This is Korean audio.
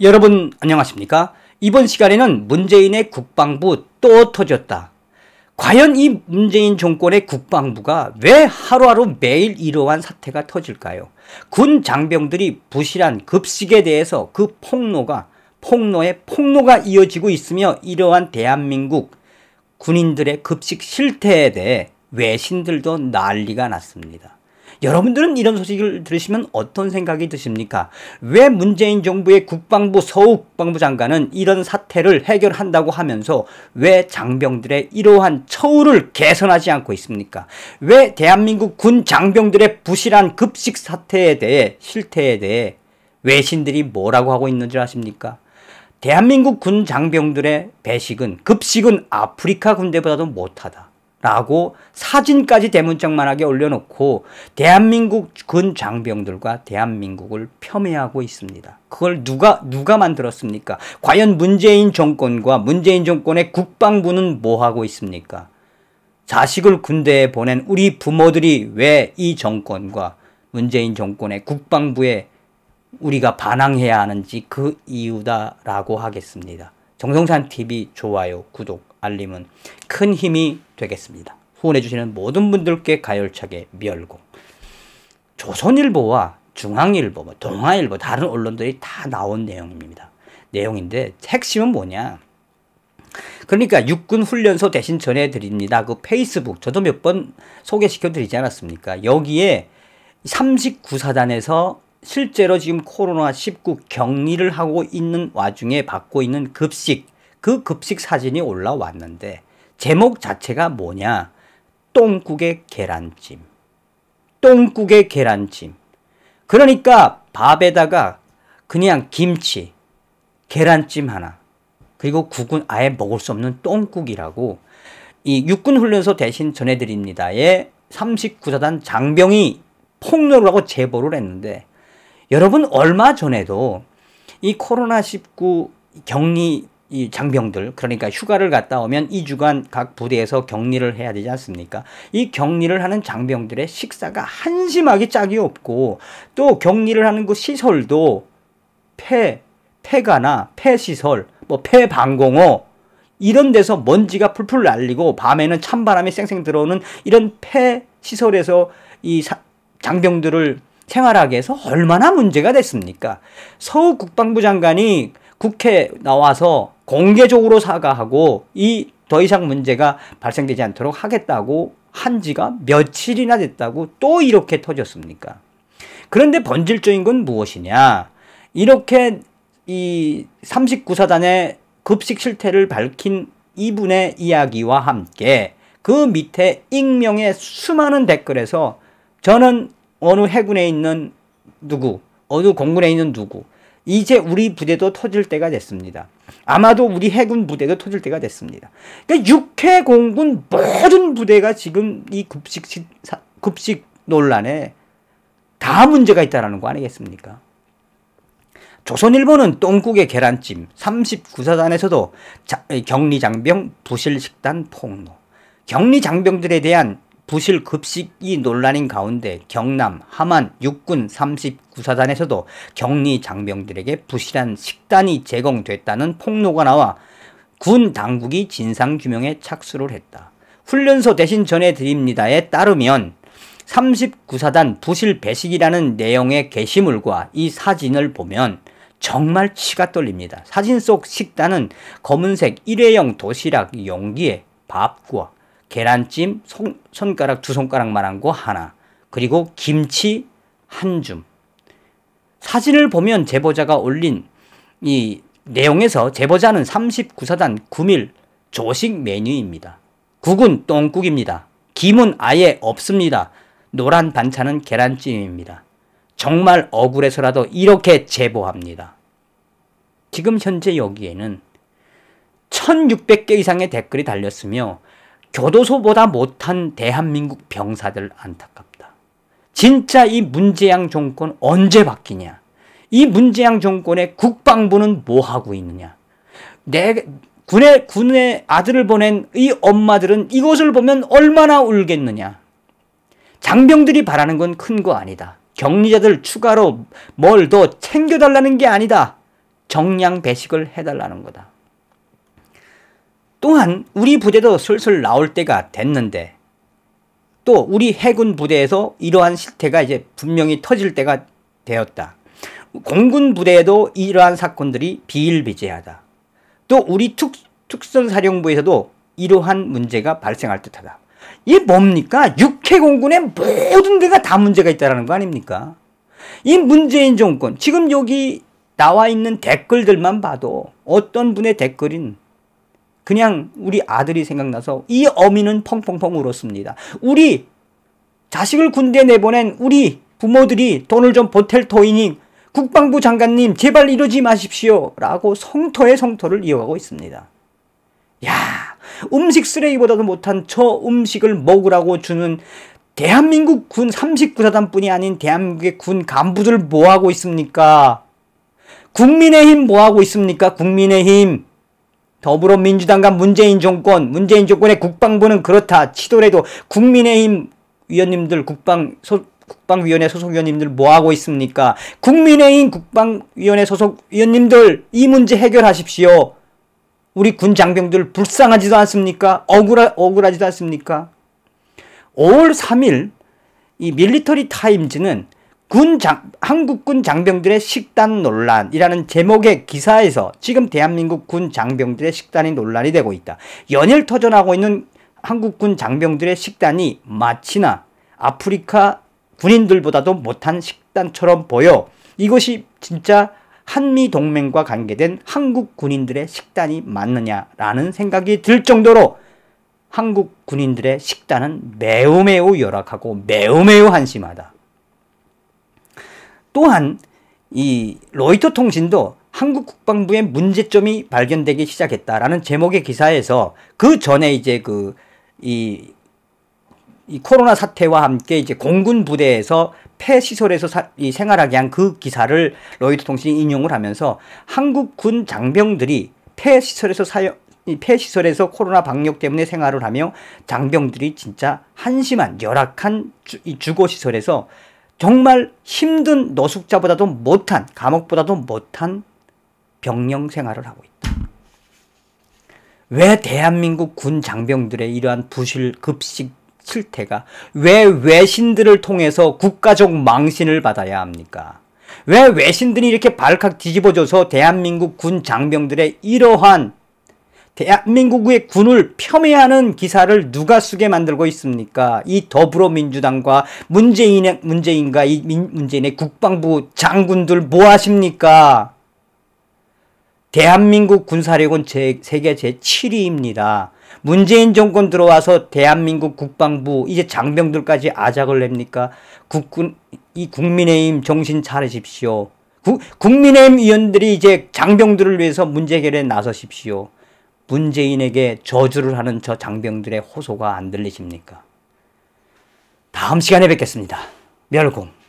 여러분 안녕하십니까? 이번 시간에는 문재인의 국방부 또 터졌다. 과연 이 문재인 정권의 국방부가 왜 하루하루 매일 이러한 사태가 터질까요? 군 장병들이 부실한 급식에 대해서 그 폭로가 폭로에 폭로가 이어지고 있으며 이러한 대한민국 군인들의 급식 실태에 대해 외신들도 난리가 났습니다. 여러분들은 이런 소식을 들으시면 어떤 생각이 드십니까? 왜 문재인 정부의 국방부 서우 국방부 장관은 이런 사태를 해결한다고 하면서 왜 장병들의 이러한 처우를 개선하지 않고 있습니까? 왜 대한민국 군 장병들의 부실한 급식 사태에 대해 실태에 대해 외신들이 뭐라고 하고 있는지 아십니까? 대한민국 군 장병들의 배식은 급식은 아프리카 군대보다도 못하다. 라고 사진까지 대문짝만하게 올려놓고 대한민국 군 장병들과 대한민국을 폄훼하고 있습니다. 그걸 누가 누가 만들었습니까? 과연 문재인 정권과 문재인 정권의 국방부는 뭐 하고 있습니까? 자식을 군대에 보낸 우리 부모들이 왜 이 정권과 문재인 정권의 국방부에 우리가 반항해야 하는지 그 이유다라고 하겠습니다. 정성산 TV 좋아요, 구독 알림은 큰 힘이 되겠습니다. 후원해주시는 모든 분들께 가열차게 미공 조선일보와 중앙일보, 뭐 동아일보, 다른 언론들이 다 나온 내용입니다. 내용인데 핵심은 뭐냐? 그러니까 육군 훈련소 대신 전해드립니다. 그 페이스북 저도 몇 번 소개시켜드리지 않았습니까? 여기에 39사단에서 실제로 지금 코로나19 격리를 하고 있는 와중에 받고 있는 급식 그 급식 사진이 올라왔는데 제목 자체가 뭐냐? 똥국의 계란찜. 똥국의 계란찜. 그러니까 밥에다가 그냥 김치, 계란찜 하나, 그리고 국은 아예 먹을 수 없는 똥국이라고 이 육군훈련소 대신 전해드립니다의 39사단 예, 장병이 폭로를 하고 제보를 했는데 여러분 얼마 전에도 이 코로나19 격리 이 장병들 그러니까 휴가를 갔다 오면 이주간각 부대에서 격리를 해야 되지 않습니까? 이 격리를 하는 장병들의 식사가 한심하게 짝이 없고 또 격리를 하는 그 시설도 폐, 폐가나 폐시설, 뭐 폐방공호 이런 데서 먼지가 풀풀 날리고 밤에는 찬바람이 쌩쌩 들어오는 이런 폐시설에서 이 사, 장병들을 생활하게 해서 얼마나 문제가 됐습니까? 서울 국방부 장관이 국회 나와서 공개적으로 사과하고 이 더 이상 문제가 발생되지 않도록 하겠다고 한 지가 며칠이나 됐다고 또 이렇게 터졌습니까? 그런데 본질적인 건 무엇이냐? 이렇게 이 39사단의 급식 실태를 밝힌 이분의 이야기와 함께 그 밑에 익명의 수많은 댓글에서 저는 어느 해군에 있는 누구, 어느 공군에 있는 누구, 이제 우리 부대도 터질 때가 됐습니다. 아마도 우리 해군 부대도 터질 때가 됐습니다. 그러니까 육해 공군 모든 부대가 지금 이 급식 급식 논란에 다 문제가 있다라는 거 아니겠습니까? 조선일보는 똥국의 계란찜, 39사단에서도 격리 장병 부실 식단 폭로, 격리 장병들에 대한 부실 급식이 논란인 가운데 경남, 함안 육군 39사단에서도 격리 장병들에게 부실한 식단이 제공됐다는 폭로가 나와 군 당국이 진상규명에 착수를 했다. 훈련소 대신 전해드립니다에 따르면 39사단 부실 배식이라는 내용의 게시물과 이 사진을 보면 정말 치가 떨립니다. 사진 속 식단은 검은색 일회용 도시락 용기에 밥과 계란찜 손, 손가락 두 손가락만한 거 하나 그리고 김치 한 줌. 사진을 보면 제보자가 올린 이 내용에서 제보자는 39사단 9밀 조식 메뉴입니다. 국은 똥국입니다. 김은 아예 없습니다. 노란 반찬은 계란찜입니다. 정말 억울해서라도 이렇게 제보합니다. 지금 현재 여기에는 1600개 이상의 댓글이 달렸으며 교도소보다 못한 대한민국 병사들 안타깝다. 진짜 이 문재양 정권 언제 바뀌냐? 이 문재양 정권의 국방부는 뭐 하고 있느냐? 내 군에 군에 아들을 보낸 이 엄마들은 이것을 보면 얼마나 울겠느냐? 장병들이 바라는 건 큰 거 아니다. 격리자들 추가로 뭘 더 챙겨달라는 게 아니다. 정량 배식을 해달라는 거다. 또한 우리 부대도 슬슬 나올 때가 됐는데 또 우리 해군 부대에서 이러한 실태가 이제 분명히 터질 때가 되었다. 공군 부대에도 이러한 사건들이 비일비재하다. 또 우리 특, 특선사령부에서도 이러한 문제가 발생할 듯하다. 이게 뭡니까? 육해공군의 모든 데가 다 문제가 있다는 거 아닙니까? 이 문재인 정권, 지금 여기 나와 있는 댓글들만 봐도 어떤 분의 댓글인 그냥 우리 아들이 생각나서 이 어미는 펑펑펑 울었습니다. 우리 자식을 군대 내보낸 우리 부모들이 돈을 좀 보탤 터이니 국방부 장관님 제발 이러지 마십시오 라고 성토의 성토를 이어가고 있습니다. 야 음식 쓰레기보다도 못한 저 음식을 먹으라고 주는 대한민국 군 39사단뿐이 아닌 대한민국의 군 간부들 뭐하고 있습니까? 국민의힘 뭐하고 있습니까? 국민의힘 더불어민주당과 문재인 정권, 문재인 정권의 국방부는 그렇다 치더라도 국민의힘 위원님들 국방 소, 국방위원회 소속 위원님들 뭐하고 있습니까? 국민의힘 국방위원회 소속 위원님들 이 문제 해결하십시오. 우리 군 장병들 불쌍하지도 않습니까? 억울하, 억울하지도 않습니까? 5월 3일 이 밀리터리 타임즈는 군 장, 한국군 장병들의 식단 논란이라는 제목의 기사에서 지금 대한민국 군 장병들의 식단이 논란이 되고 있다. 연일 터져나고 있는 한국군 장병들의 식단이 마치나 아프리카 군인들보다도 못한 식단처럼 보여 이것이 진짜 한미 동맹과 관계된 한국 군인들의 식단이 맞느냐라는 생각이 들 정도로 한국 군인들의 식단은 매우 매우 열악하고 매우 매우 한심하다. 또한 이 로이터 통신도 한국 국방부의 문제점이 발견되기 시작했다라는 제목의 기사에서 그 전에 이제 그이 이 코로나 사태와 함께 이제 공군 부대에서 폐시설에서 사, 이 생활하게 한 그 기사를 로이터 통신이 인용을 하면서 한국 군 장병들이 폐시설에서 사용 폐시설에서 코로나 방역 때문에 생활을 하며 장병들이 진짜 한심한 열악한 주, 이 주거시설에서 정말 힘든 노숙자보다도 못한 감옥보다도 못한 병영 생활을 하고 있다. 왜 대한민국 군 장병들의 이러한 부실 급식 실태가 왜 외신들을 통해서 국가적 망신을 받아야 합니까? 왜 외신들이 이렇게 발칵 뒤집어져서 대한민국 군 장병들의 이러한 대한민국의 군을 폄훼하는 기사를 누가 쓰게 만들고 있습니까? 이 더불어민주당과 문재인, 문재인과 이 민, 문재인의 국방부 장군들 뭐 하십니까? 대한민국 군사력은 제, 세계 제7위입니다. 문재인 정권 들어와서 대한민국 국방부 이제 장병들까지 아작을 냅니까? 국군 이 국민의힘 정신 차리십시오. 구, 국민의힘 의원들이 이제 장병들을 위해서 문제 해결에 나서십시오. 문재인에게 저주를 하는 저 장병들의 호소가 안 들리십니까? 다음 시간에 뵙겠습니다. 멸공.